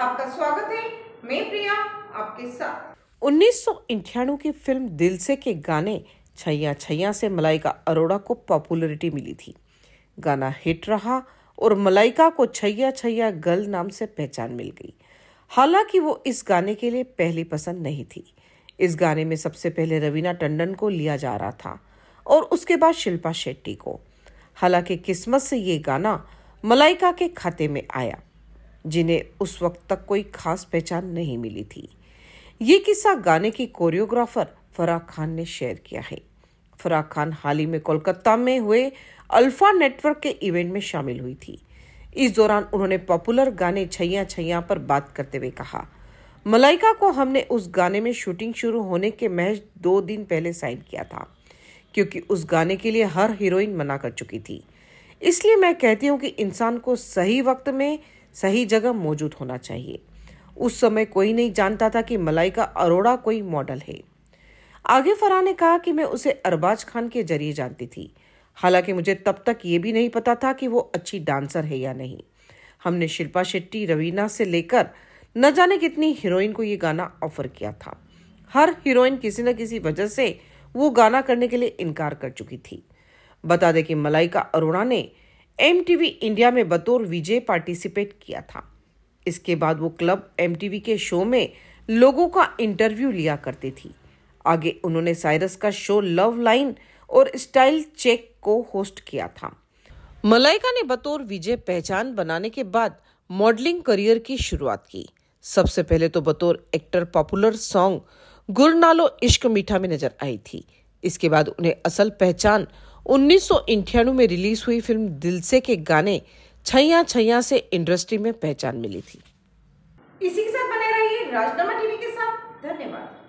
आपका स्वागत है मैं प्रिया आपके साथ उन्नीस की फिल्म दिल से के गाने छैया छैया से मलाइका अरोड़ा को पॉपुलरिटी मिली थी गाना हिट रहा और मलाइका को छैया छैया गर्ल नाम से पहचान मिल गई हालांकि वो इस गाने के लिए पहली पसंद नहीं थी इस गाने में सबसे पहले रवीना टंडन को लिया जा रहा था और उसके बाद शिल्पा शेट्टी को हालांकि किस्मत से ये गाना मलाइका के खाते में आया जिन्हें उस वक्त तक कोई खास पहचान नहीं मिली थी ये किस्सा गाने की कोरियोग्राफर फराह खान ने शेयर किया है फराह खान हाल ही में कोलकाता में हुए अल्फा नेटवर्क के इवेंट में शामिल हुई थी इस दौरान उन्होंने पॉपुलर गाने छैया छैया पर बात करते हुए कहा मलाइका को हमने उस गाने में शूटिंग शुरू होने के महज दो दिन पहले साइन किया था क्योंकि उस गाने के लिए हर हीरोइन मना कर चुकी थी इसलिए मैं कहती हूँ कि इंसान को सही वक्त में सही जगह मौजूद होना चाहिए उस समय कोई नहीं जानता था कि मलाइका अरोड़ा कोई मॉडल है आगे फरा ने कहा कि मैं उसे अरबाज खान के जरिए जानती थी हालांकि मुझे तब तक ये भी नहीं पता था कि वो अच्छी डांसर है या नहीं हमने शिल्पा शेट्टी रवीना से लेकर न जाने कितनी हीरोइन को ये गाना ऑफर किया था हर हीरोइन किसी न किसी वजह से वो गाना करने के लिए इनकार कर चुकी थी बता दें कि मलाइका अरोड़ा ने एमटीवी इंडिया में बतौर विजय पार्टिसिपेट किया था इसके बाद वो क्लब एमटीवी के शो में लोगों का इंटरव्यू लिया करती थी आगे उन्होंने साइरस का शो लव लाइन और स्टाइल चेक को होस्ट किया था मलाइका ने बतौर विजय पहचान बनाने के बाद मॉडलिंग करियर की शुरुआत की सबसे पहले तो बतौर एक्टर पॉपुलर सॉन्ग गुरनालो इश्क मीठा में नजर आई थी इसके बाद उन्हें असल पहचान उन्नीस में रिलीज हुई फिल्म दिल से के गाने छैया छैया से इंडस्ट्री में पहचान मिली थी इसी के साथ बने रहिए राजनामा टीवी के साथ धन्यवाद